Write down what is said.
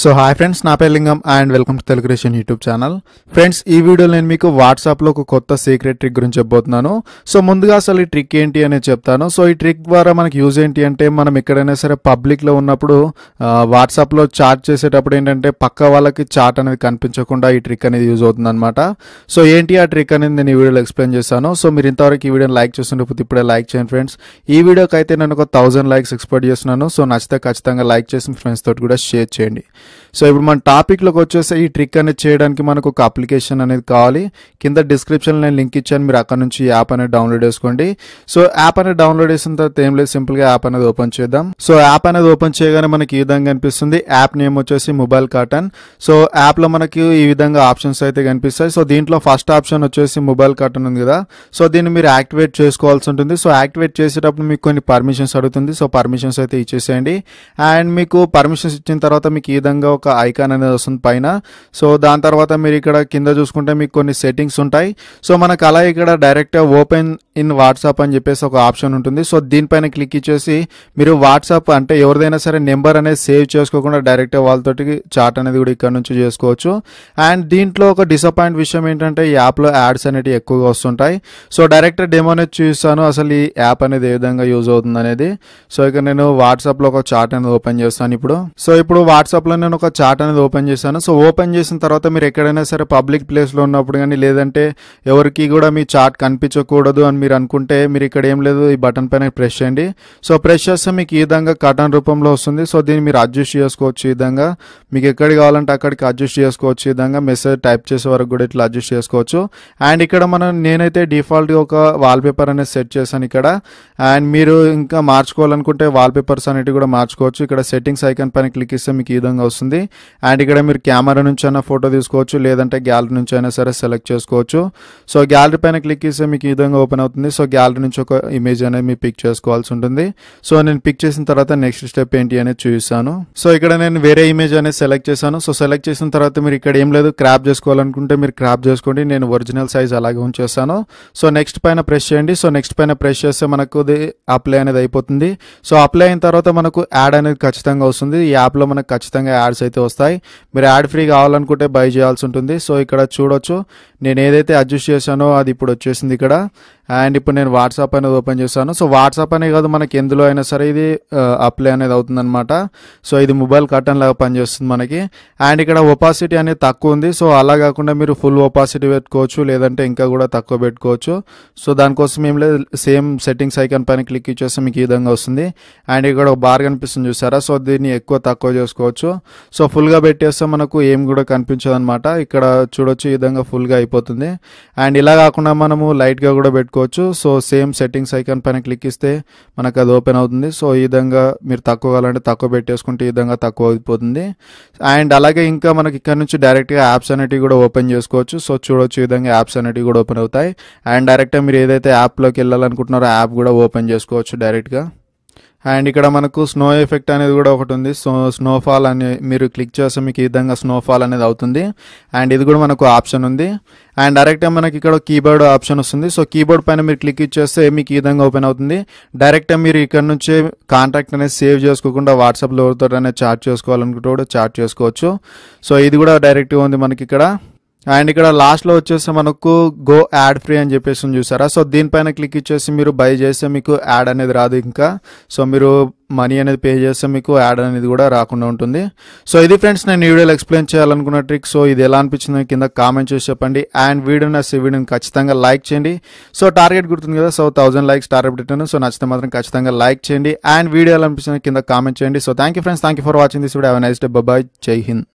so hi friends నా పేరు Lingam and welcome to Telugu ration YouTube channel friends ఈ వీడియోలో నేను మీకు వాట్సాప్లో ఒక కొత్త సీక్రెట్ ట్రిక్ గురించి చెప్పబోతున్నాను సో ముందుగా అసలు ఈ ట్రిక్ ఏంటి అని చెప్తాను సో ఈ ట్రిక్ ద్వారా మనకి యూజ్ ఏంటి అంటే మనం ఎక్కడైనా సరే పబ్లిక్లో ఉన్నప్పుడు వాట్సాప్లో చాట్ చేసేటప్పుడు ఏంటంటే పక్క వాళ్ళకి చాట్ అనేది కనిపించకుండా ఈ ట్రిక్ అనేది యూజ్ అవుతుంది అనమాట సో ఏంటి ఆ ట్రిక్ అనేది నేను ఈ వీడియోలో ఎక్స్ప్లెయిన్ చేస్తాను సో మీరు ఇంతవరకు ఈ వీడియోని లైక్ చేస్తుంటే ఇప్పుడే లైక్ చేయండి ఫ్రెండ్స్ ఈ వీడియోకి అయితే నేను ఒక థౌసండ్ లైక్స్ ఎక్స్పెక్ట్ చేస్తున్నాను సో నచ్చితే ఖచ్చితంగా లైక్ చేసిన ఫ్రెండ్స్ తోటి కూడా షేర్ చేయండి సో ఇప్పుడు మన టాపిక్లోకి వచ్చేసి ఈ ట్రిక్ అనేది చేయడానికి మనకు ఒక అప్లికేషన్ అనేది కావాలి కింద డిస్క్రిప్షన్లో నేను లింక్ ఇచ్చాను మీరు అక్కడ నుంచి యాప్ అనేది డౌన్లోడ్ చేసుకోండి సో యాప్ అనేది డౌన్లోడ్ చేసిన తర్వాత ఏం లేదు సింపుల్గా యాప్ అనేది ఓపెన్ చేద్దాం సో యాప్ అనేది ఓపెన్ చేయగానే మనకి ఈ విధంగా కనిపిస్తుంది యాప్ నేమ్ వచ్చేసి మొబైల్ కాటన్ సో యాప్లో మనకి ఈ విధంగా ఆప్షన్స్ అయితే కనిపిస్తాయి సో దీంట్లో ఫస్ట్ ఆప్షన్ వచ్చేసి మొబైల్ కాటన్ ఉంది కదా సో దీన్ని మీరు యాక్టివేట్ చేసుకోవాల్సి ఉంటుంది సో యాక్టివేట్ చేసేటప్పుడు మీకు కొన్ని పర్మిషన్స్ అడుగుతుంది సో పర్మిషన్స్ అయితే ఇచ్చేసేయండి అండ్ మీకు పర్మిషన్స్ ఇచ్చిన తర్వాత మీకు ఈ విధంగా ఒక ఐకాన్ అనేది వస్తుంది పైన సో దాని తర్వాత మీరు ఇక్కడ కింద చూసుకుంటే మీకు కొన్ని సెట్టింగ్స్ ఉంటాయి సో మనకు అలా ఇక్కడ డైరెక్ట్గా ఓపెన్ ఇన్ వాట్సాప్ అని చెప్పేసి ఒక ఆప్షన్ ఉంటుంది సో దీనిపైన క్లిక్ ఇచ్చేసి మీరు వాట్సాప్ అంటే ఎవరిదైనా సరే నెంబర్ అనేది సేవ్ చేసుకోకుండా డైరెక్ట్గా వాళ్ళతోటి చాట్ అనేది కూడా ఇక్కడ నుంచి చేసుకోవచ్చు అండ్ దీంట్లో ఒక డిసప్పాయింట్ విషయం ఏంటంటే ఈ యాప్లో యాడ్స్ అనేవి ఎక్కువగా వస్తుంటాయి సో డైరెక్ట్ డెమో అనేది చూస్తాను అసలు ఈ యాప్ అనేది ఏ విధంగా యూజ్ అవుతుంది అనేది సో ఇక నేను వాట్సాప్లో ఒక చాట్ అనేది ఓపెన్ చేస్తాను ఇప్పుడు సో ఇప్పుడు వాట్సాప్లో నేను ఒక చాట్ అనేది ఓపెన్ చేశాను సో ఓపెన్ చేసిన తర్వాత మీరు ఎక్కడైనా సరే పబ్లిక్ ప్లేస్లో ఉన్నప్పుడు కానీ లేదంటే ఎవరికి కూడా మీ చాట్ కనిపించకూడదు అని మీరు అనుకుంటే మీరు ఇక్కడ ఏం లేదు ఈ బటన్ పైన ప్రెస్ చేయండి సో ప్రెస్ చేస్తే మీకు ఈ విధంగా కటన్ రూపంలో వస్తుంది సో దీన్ని మీరు అడ్జస్ట్ చేసుకోవచ్చు ఈ విధంగా మీకు ఎక్కడ కావాలంటే అక్కడికి అడ్జస్ట్ చేసుకోవచ్చు ఈ విధంగా మెసేజ్ టైప్ చేసే వరకు కూడా ఇట్లా అడ్జస్ట్ చేసుకోవచ్చు అండ్ ఇక్కడ మనం నేనైతే డిఫాల్ట్గా ఒక వాల్పేపర్ అనేది సెట్ చేశాను ఇక్కడ అండ్ మీరు ఇంకా మార్చుకోవాలనుకుంటే వాల్పేపర్స్ అనేవి కూడా మార్చుకోవచ్చు ఇక్కడ సెట్టింగ్స్ ఐకాన్ పైన క్లిక్ ఇస్తే మీకు ఈ విధంగా వస్తుంది అండ్ ఇక్కడ మీరు కెమెరా నుంచి అయినా ఫోటో తీసుకోవచ్చు లేదంటే గ్యాలరీ నుంచి అయినా సరే సెలెక్ట్ చేసుకోవచ్చు సో గ్యాలరీ పైన క్లిక్ చేస్తే మీకు ఈ విధంగా ఓపెన్ అవుతుంది సో గ్యాలరీ నుంచి ఒక ఇమేజ్ అనేది మీరు పిక్ చేసుకోవాల్సి ఉంటుంది సో నేను పిక్ చేసిన తర్వాత నెక్స్ట్ స్టెప్ ఏంటి అనేది చూపిస్తాను సో ఇక్కడ నేను వేరే ఇమేజ్ అనేది సెలెక్ట్ చేశాను సో సెలెక్ట్ చేసిన తర్వాత మీరు ఇక్కడ ఏం లేదు క్రాప్ చేసుకోవాలనుకుంటే మీరు క్రాప్ చేసుకోండి నేను ఒరిజినల్ సైజ్ అలాగే ఉంచేస్తాను సో నెక్స్ట్ పైన ప్రెస్ చేయండి సో నెక్స్ట్ పైన ప్రెస్ చేస్తే మనకు అప్లై అనేది అయిపోతుంది సో అప్లై అయిన తర్వాత మనకు యాడ్ అనేది ఖచ్చితంగా వస్తుంది ఈ యాప్లో మనకు ఖచ్చితంగా యాడ్స్ అయితే వస్తాయి మీరు యాడ్ ఫ్రీ కావాలనుకుంటే బై చేయాల్సి ఉంటుంది సో ఇక్కడ చూడొచ్చు నేను ఏదైతే అడ్జస్ట్ చేశానో అది ఇప్పుడు వచ్చేసింది ఇక్కడ అండ్ ఇప్పుడు నేను వాట్సాప్ అనేది ఓపెన్ చేశాను సో వాట్సాప్ అనే కాదు మనకి ఎందులో అయినా సరే ఇది అప్లై అనేది అవుతుందన్నమాట సో ఇది మొబైల్ కట్టన్ లాగా పనిచేస్తుంది మనకి అండ్ ఇక్కడ ఒపాసిటీ అనేది తక్కువ ఉంది సో అలా కాకుండా మీరు ఫుల్ ఒపాసిటీ పెట్టుకోవచ్చు లేదంటే ఇంకా కూడా తక్కువ పెట్టుకోవచ్చు సో దానికోసం ఏం లేదు సేమ్ సెట్టింగ్స్ ఐకాన్ పైన క్లిక్ ఇచ్చేస్తే మీకు ఈ విధంగా వస్తుంది అండ్ ఇక్కడ ఒక బార్ కనిపిస్తుంది చూసారా సో దీన్ని ఎక్కువ తక్కువ చేసుకోవచ్చు సో ఫుల్గా పెట్టేస్తే మనకు ఏం కూడా కనిపించదు అనమాట ఇక్కడ చూడొచ్చు ఈ విధంగా ఫుల్గా అయిపోతుంది అండ్ ఇలా కాకుండా మనము లైట్గా కూడా పెట్టుకోవచ్చు చేసుకోవచ్చు సో సేమ్ సెట్టింగ్స్ ఐకాన్ పైన క్లిక్ ఇస్తే మనకు అది ఓపెన్ అవుతుంది సో ఈ విధంగా మీరు తక్కువ కావాలంటే తక్కువ పెట్టేసుకుంటే ఈ విధంగా తక్కువ అయిపోతుంది అండ్ అలాగే ఇంకా మనకి ఇక్కడ నుంచి డైరెక్ట్గా యాప్స్ అనేటివి కూడా ఓపెన్ చేసుకోవచ్చు సో చూడొచ్చు ఈ విధంగా యాప్స్ అనేటివి కూడా ఓపెన్ అవుతాయి అండ్ డైరెక్ట్గా మీరు ఏదైతే యాప్లోకి వెళ్ళాలనుకుంటున్నారో యాప్ కూడా ఓపెన్ చేసుకోవచ్చు డైరెక్ట్గా అండ్ ఇక్కడ మనకు స్నో ఎఫెక్ట్ అనేది కూడా ఒకటి ఉంది సో స్నోఫాల్ అని మీరు క్లిక్ చేస్తే మీకు ఈ విధంగా స్నోఫాల్ అనేది అవుతుంది అండ్ ఇది కూడా మనకు ఆప్షన్ ఉంది అండ్ డైరెక్ట్గా మనకి ఇక్కడ కీబోర్డ్ ఆప్షన్ వస్తుంది సో కీబోర్డ్ పైన మీరు క్లిక్ ఇచ్చేస్తే మీకు ఈ విధంగా ఓపెన్ అవుతుంది డైరెక్ట్గా మీరు ఇక్కడ నుంచే కాంటాక్ట్ అనేది సేవ్ చేసుకోకుండా వాట్సాప్లో ఎవరితో అనేది చాట్ చేసుకోవాలనుకుంటే కూడా చాట్ చేసుకోవచ్చు సో ఇది కూడా డైరెక్ట్గా ఉంది మనకి ఇక్కడ అండ్ ఇక్కడ లాస్ట్లో వచ్చేసి మనకు గో యాడ్ ఫ్రీ అని చెప్పేసి చూసారా సో దీనిపైన క్లిక్ ఇచ్చేసి మీరు బై చేస్తే మీకు యాడ్ అనేది రాదు ఇంకా సో మీరు మనీ అనేది పే చేస్తే మీకు యాడ్ అనేది కూడా రాకుండా ఉంటుంది సో ఇది ఫ్రెండ్స్ నేను ఈ వీడియోలో ఎక్స్ప్లెయిన్ చేయాలనుకున్న ట్రిక్ సో ఇది ఎలా అనిపించిందో కింద కామెంట్ చేసి చెప్పండి అండ్ వీడియో నా వీడియోని ఖచ్చితంగా లైక్ చేయండి సో టార్గెట్ గుర్తుంది కదా సో థౌసండ్ లైక్స్ టార్గెట్ పెట్టాను సో నచ్చితే మాత్రం ఖచ్చితంగా లైక్ చేయండి అండ్ వీడియో ఎలా అనిపించిందో కింద కామెంట్ చేయండి so thank friends thank for watching this video have nice day bye జై హింద్